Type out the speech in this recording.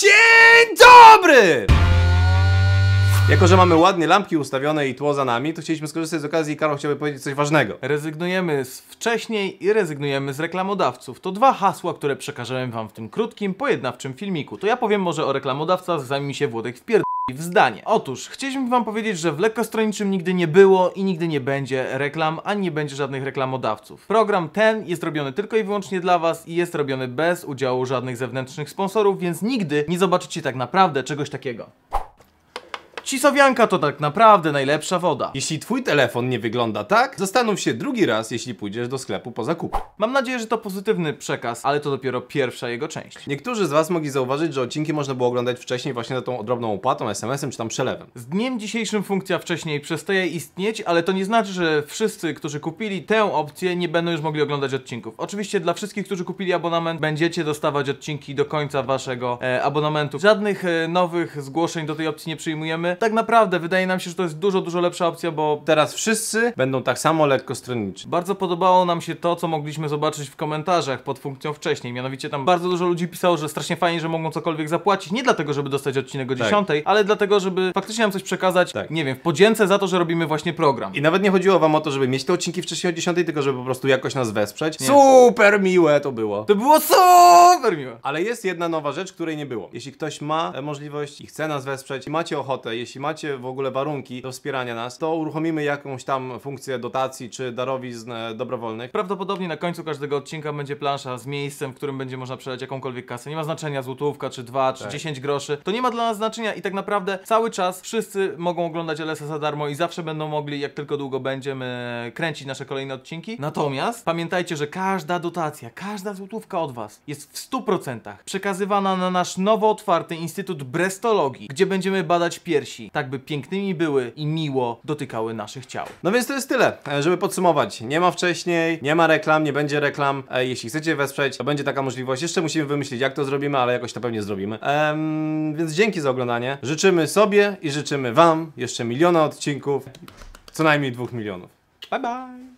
Dzień dobry! Jako, że mamy ładnie lampki ustawione i tło za nami, to chcieliśmy skorzystać z okazji i Karol chciałby powiedzieć coś ważnego. Rezygnujemy z wcześniej i rezygnujemy z reklamodawców. To dwa hasła, które przekażemy wam w tym krótkim, pojednawczym filmiku. To ja powiem może o reklamodawcach, zajmie mi się Włodek wpierd w zdanie. Otóż, chcieliśmy wam powiedzieć, że w lekkostronniczym nigdy nie było i nigdy nie będzie reklam, ani nie będzie żadnych reklamodawców. Program ten jest robiony tylko i wyłącznie dla was i jest robiony bez udziału żadnych zewnętrznych sponsorów, więc nigdy nie zobaczycie tak naprawdę czegoś takiego. Cisowianka to tak naprawdę najlepsza woda. Jeśli twój telefon nie wygląda tak, zastanów się drugi raz, jeśli pójdziesz do sklepu po zakupy. Mam nadzieję, że to pozytywny przekaz, ale to dopiero pierwsza jego część. Niektórzy z was mogli zauważyć, że odcinki można było oglądać wcześniej właśnie za tą odrobną opłatą, SMS-em czy tam przelewem. Z dniem dzisiejszym funkcja wcześniej przestaje istnieć, ale to nie znaczy, że wszyscy, którzy kupili tę opcję nie będą już mogli oglądać odcinków. Oczywiście dla wszystkich, którzy kupili abonament, będziecie dostawać odcinki do końca waszego e, abonamentu. Żadnych e, nowych zgłoszeń do tej opcji nie przyjmujemy, tak naprawdę wydaje nam się, że to jest dużo, dużo lepsza opcja, bo teraz wszyscy będą tak samo lekko stronniczy. Bardzo podobało nam się to, co mogliśmy zobaczyć w komentarzach pod funkcją wcześniej, mianowicie tam bardzo dużo ludzi pisało, że strasznie fajnie, że mogą cokolwiek zapłacić, nie dlatego, żeby dostać odcinek o tak. ale dlatego, żeby faktycznie nam coś przekazać, tak. nie wiem, w podzięce za to, że robimy właśnie program. I nawet nie chodziło wam o to, żeby mieć te odcinki wcześniej o 10, tylko żeby po prostu jakoś nas wesprzeć. Nie. Super miłe to było. To było super miłe. Ale jest jedna nowa rzecz, której nie było. Jeśli ktoś ma e, możliwość i chce nas wesprzeć i macie ochotę, jeśli macie w ogóle warunki do wspierania nas, to uruchomimy jakąś tam funkcję dotacji czy darowizn e, dobrowolnych. Prawdopodobnie na końcu każdego odcinka będzie plansza z miejscem, w którym będzie można przelać jakąkolwiek kasę. Nie ma znaczenia złotówka, czy dwa, czy tak. 10 groszy. To nie ma dla nas znaczenia i tak naprawdę cały czas wszyscy mogą oglądać LSA za darmo i zawsze będą mogli, jak tylko długo będziemy kręcić nasze kolejne odcinki. Natomiast pamiętajcie, że każda dotacja, każda złotówka od Was jest w 100% przekazywana na nasz nowo otwarty Instytut Brestologii, gdzie będziemy badać piersi tak by pięknymi były i miło dotykały naszych ciał. No więc to jest tyle, e, żeby podsumować. Nie ma wcześniej, nie ma reklam, nie będzie reklam. E, jeśli chcecie wesprzeć, to będzie taka możliwość. Jeszcze musimy wymyślić, jak to zrobimy, ale jakoś to pewnie zrobimy. Ehm, więc dzięki za oglądanie. Życzymy sobie i życzymy Wam jeszcze miliona odcinków, co najmniej dwóch milionów. Bye bye!